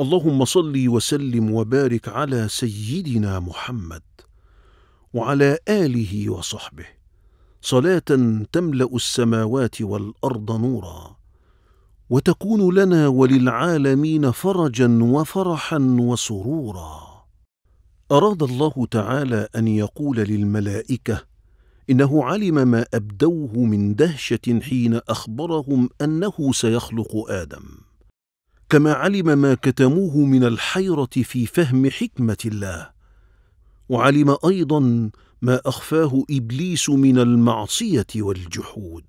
اللهم صل وسلم وبارك على سيدنا محمد وعلى اله وصحبه صلاه تملا السماوات والارض نورا وتكون لنا وللعالمين فرجا وفرحا وسرورا اراد الله تعالى ان يقول للملائكه انه علم ما ابدوه من دهشه حين اخبرهم انه سيخلق ادم كما علم ما كتموه من الحيره في فهم حكمه الله وعلم ايضا ما اخفاه ابليس من المعصيه والجحود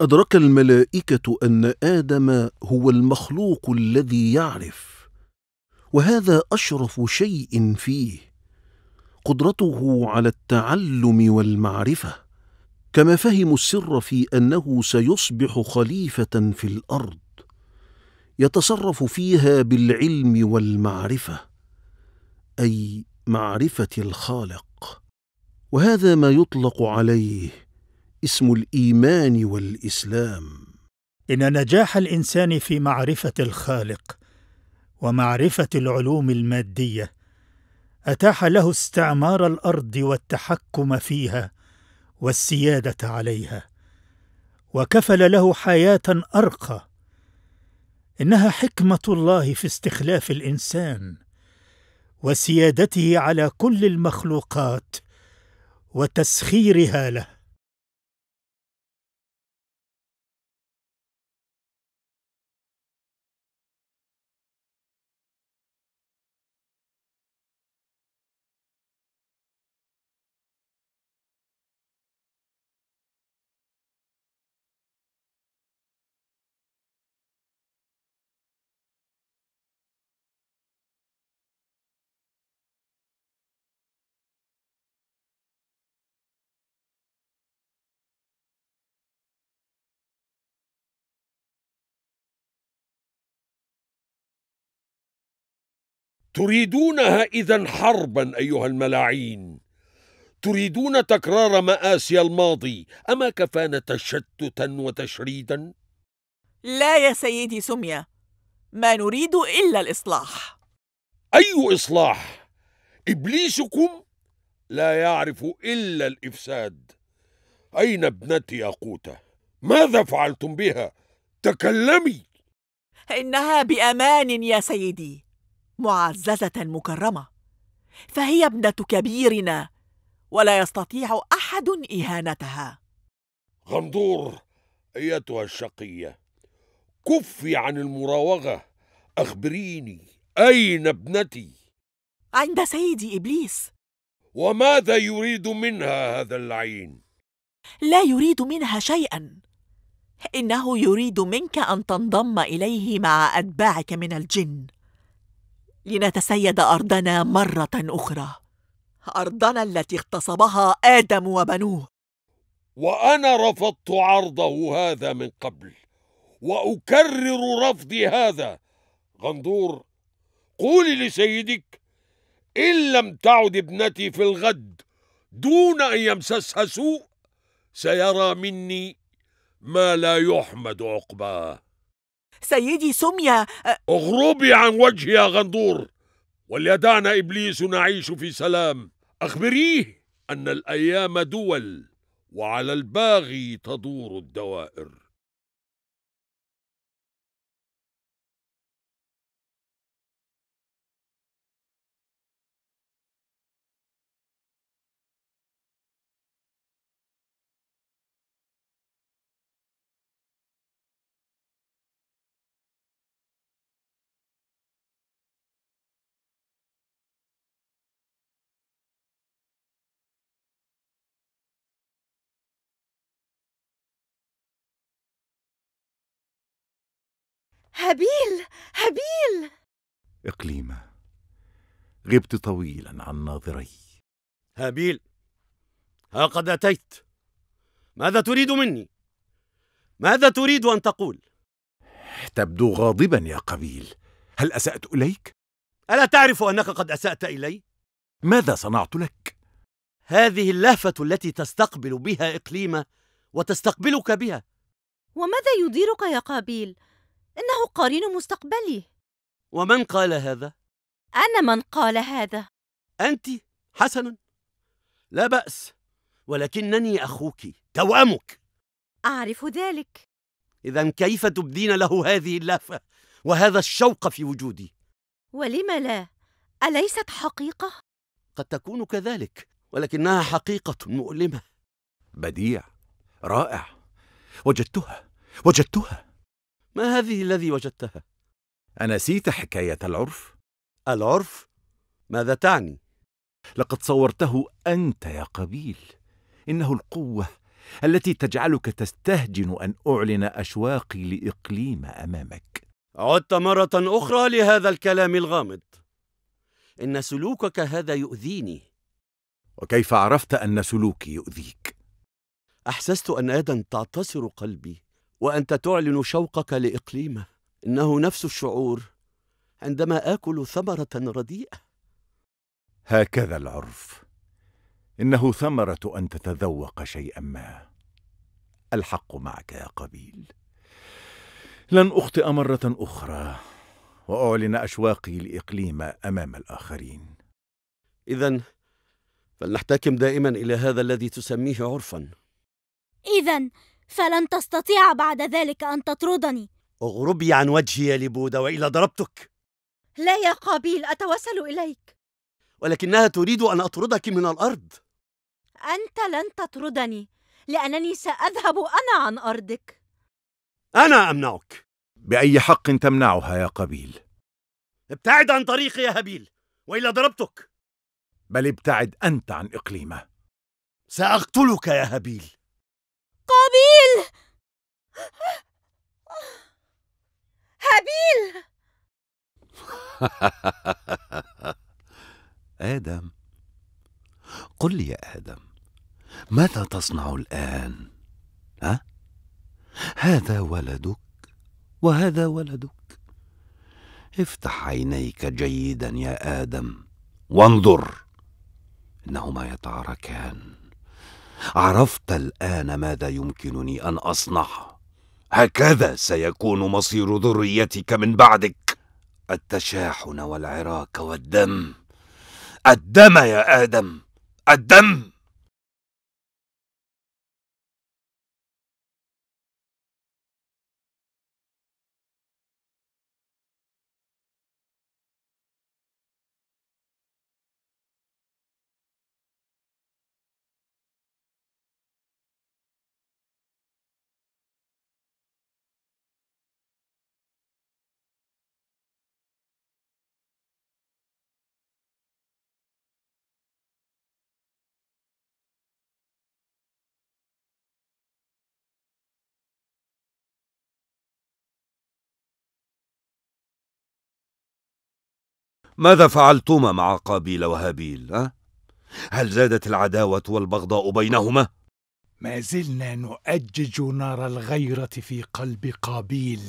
ادرك الملائكه ان ادم هو المخلوق الذي يعرف وهذا اشرف شيء فيه قدرته على التعلم والمعرفه كما فهموا السر في انه سيصبح خليفه في الارض يتصرف فيها بالعلم والمعرفه اي معرفه الخالق وهذا ما يطلق عليه اسم الايمان والاسلام ان نجاح الانسان في معرفه الخالق ومعرفه العلوم الماديه اتاح له استعمار الارض والتحكم فيها والسياده عليها وكفل له حياه ارقى انها حكمه الله في استخلاف الانسان وسيادته على كل المخلوقات وتسخيرها له تريدونها اذا حربا ايها الملاعين تريدون تكرار ماسي الماضي اما كفانا تشتتا وتشريدا لا يا سيدي سميه ما نريد الا الاصلاح اي اصلاح ابليسكم لا يعرف الا الافساد اين ابنتي يا قوته ماذا فعلتم بها تكلمي انها بامان يا سيدي معززه مكرمه فهي ابنه كبيرنا ولا يستطيع احد اهانتها غندور ايتها الشقيه كفي عن المراوغه اخبريني اين ابنتي عند سيدي ابليس وماذا يريد منها هذا اللعين لا يريد منها شيئا انه يريد منك ان تنضم اليه مع اتباعك من الجن لنتسيد ارضنا مره اخرى ارضنا التي اغتصبها ادم وبنوه وانا رفضت عرضه هذا من قبل واكرر رفضي هذا غندور قولي لسيدك ان لم تعد ابنتي في الغد دون ان يمسسها سوء سيرى مني ما لا يحمد عقباه سيدي سمية اغربي عن وجهي يا غندور وليدعنا إبليس نعيش في سلام أخبريه أن الأيام دول وعلى الباغي تدور الدوائر هابيل هابيل إقليمة غبت طويلا عن ناظري هابيل ها قد أتيت ماذا تريد مني ماذا تريد أن تقول تبدو غاضبا يا قبيل هل أسأت إليك؟ ألا تعرف أنك قد أسأت إلي؟ ماذا صنعت لك؟ هذه اللهفة التي تستقبل بها إقليمة وتستقبلك بها وماذا يديرك يا قابيل؟ إنه قرين مستقبلي ومن قال هذا؟ أنا من قال هذا أنت حسنا لا بأس ولكنني أخوك توأمك أعرف ذلك إذا كيف تبدين له هذه اللهفة وهذا الشوق في وجودي؟ ولم لا؟ أليست حقيقة؟ قد تكون كذلك ولكنها حقيقة مؤلمة بديع رائع وجدتها وجدتها ما هذه الذي وجدتها؟ أنسيت حكاية العرف؟ العرف؟ ماذا تعني؟ لقد صورته أنت يا قبيل إنه القوة التي تجعلك تستهجن أن أعلن أشواقي لإقليم أمامك عدت مرة أخرى لهذا الكلام الغامض إن سلوكك هذا يؤذيني وكيف عرفت أن سلوكي يؤذيك؟ أحسست أن يدا تعتصر قلبي وأنت تعلن شوقك لإقليمه إنه نفس الشعور عندما آكل ثمرة رديئة هكذا العرف إنه ثمرة أن تتذوق شيئا ما الحق معك يا قبيل لن أخطئ مرة أخرى وأعلن أشواقي لإقليم أمام الآخرين إذا فلنحتكم دائما إلى هذا الذي تسميه عرفا إذا فلن تستطيع بعد ذلك أن تطردني اغربي عن وجهي يا لبودة وإلا ضربتك لا يا قابيل أتوسل إليك ولكنها تريد أن أطردك من الأرض أنت لن تطردني لأنني سأذهب أنا عن أرضك أنا أمنعك بأي حق تمنعها يا قابيل ابتعد عن طريقي يا هابيل وإلا ضربتك بل ابتعد أنت عن إقليمه سأقتلك يا هابيل قابيل هابيل آدم قل لي يا آدم ماذا تصنع الآن؟ ها؟ هذا ولدك وهذا ولدك افتح عينيك جيدا يا آدم وانظر إنهما يتعاركان عرفت الان ماذا يمكنني ان أصنع هكذا سيكون مصير ذريتك من بعدك التشاحن والعراك والدم الدم يا ادم الدم ماذا فعلتما مع قابيل وهابيل أه؟ هل زادت العداوة والبغضاء بينهما؟ ما زلنا نؤجج نار الغيرة في قلب قابيل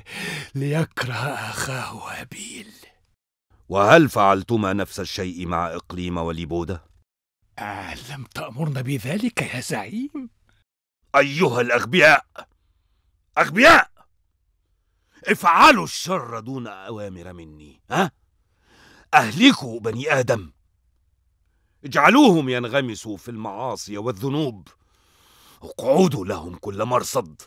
ليكره أخاه هابيل وهل فعلتما نفس الشيء مع إقليم وليبودة؟ آه لم تأمرنا بذلك يا زعيم أيها الأغبياء أغبياء افعلوا الشر دون أوامر مني ها؟ أهلكوا بني آدم اجعلوهم ينغمسوا في المعاصي والذنوب اقعدوا لهم كل مرصد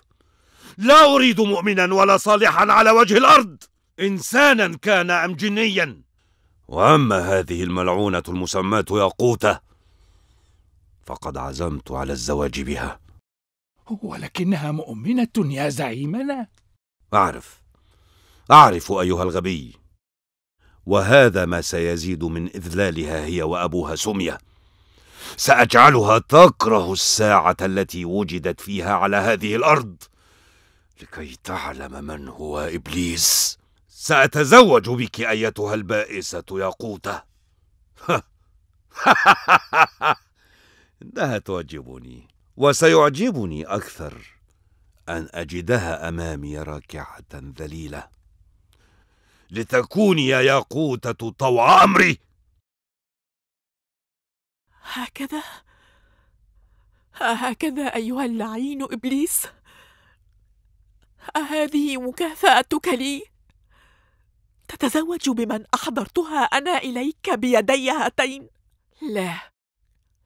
لا أريد مؤمنا ولا صالحا على وجه الأرض إنسانا كان أم جنيا وأما هذه الملعونة المسماة ياقوتة فقد عزمت على الزواج بها ولكنها مؤمنة يا زعيمنا أعرف أعرف أيها الغبي وهذا ما سيزيد من إذلالها هي وأبوها سمية سأجعلها تكره الساعة التي وجدت فيها على هذه الأرض لكي تعلم من هو إبليس سأتزوج بك أيتها البائسة ياقوتة إنها تعجبني وسيعجبني أكثر أن أجدها أمامي راكعة ذليلة لتكوني يا ياقوتة طوع أمري هكذا هكذا أيها اللعين إبليس أهذه مكافأتك لي تتزوج بمن أحضرتها أنا إليك بيدي هاتين لا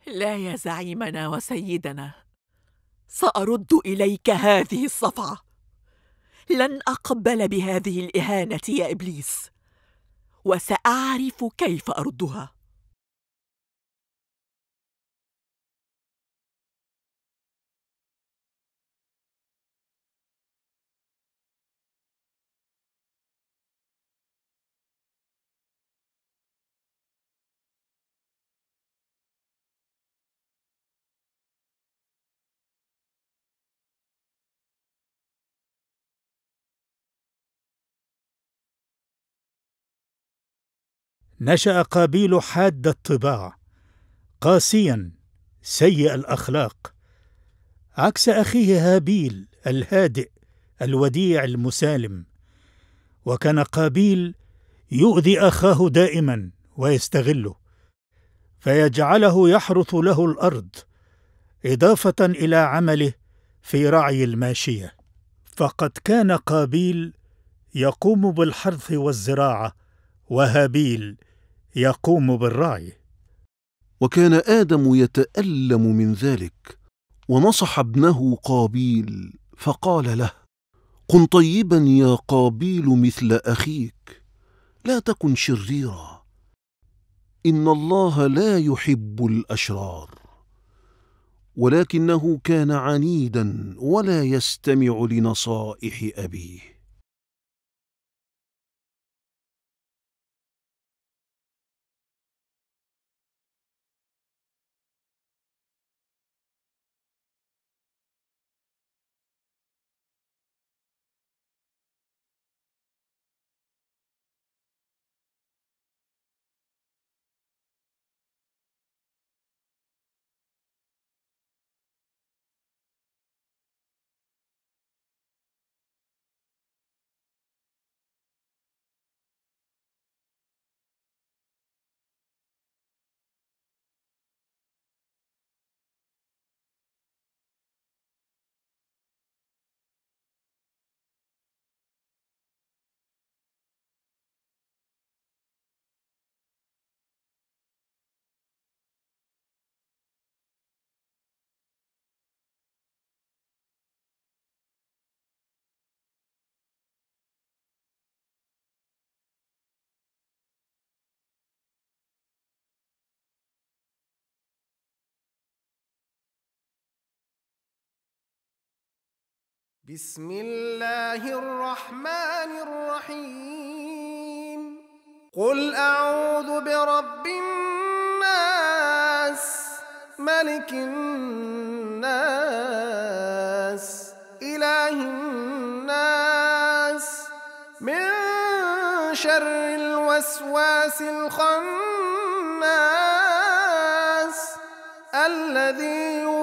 لا يا زعيمنا وسيدنا سأرد إليك هذه الصفعة لن اقبل بهذه الاهانه يا ابليس وساعرف كيف اردها نشا قابيل حاد الطباع قاسيا سيء الاخلاق عكس اخيه هابيل الهادئ الوديع المسالم وكان قابيل يؤذي اخاه دائما ويستغله فيجعله يحرث له الارض اضافه الى عمله في رعي الماشيه فقد كان قابيل يقوم بالحرث والزراعه وهابيل يقوم بالرعي وكان ادم يتالم من ذلك ونصح ابنه قابيل فقال له كن طيبا يا قابيل مثل اخيك لا تكن شريرا ان الله لا يحب الاشرار ولكنه كان عنيدا ولا يستمع لنصائح ابيه بسم الله الرحمن الرحيم قل اعوذ برب الناس ملك الناس اله الناس من شر الوسواس الخناس الذي